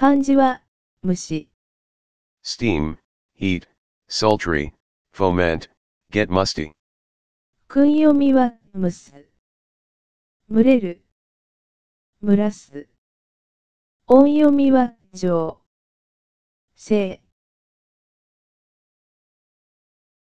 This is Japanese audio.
漢字は、虫。steam, heat, sultry, foment, get musty. 訓読みは、蒸す。蒸れる。蒸らす。音読みは、上。い。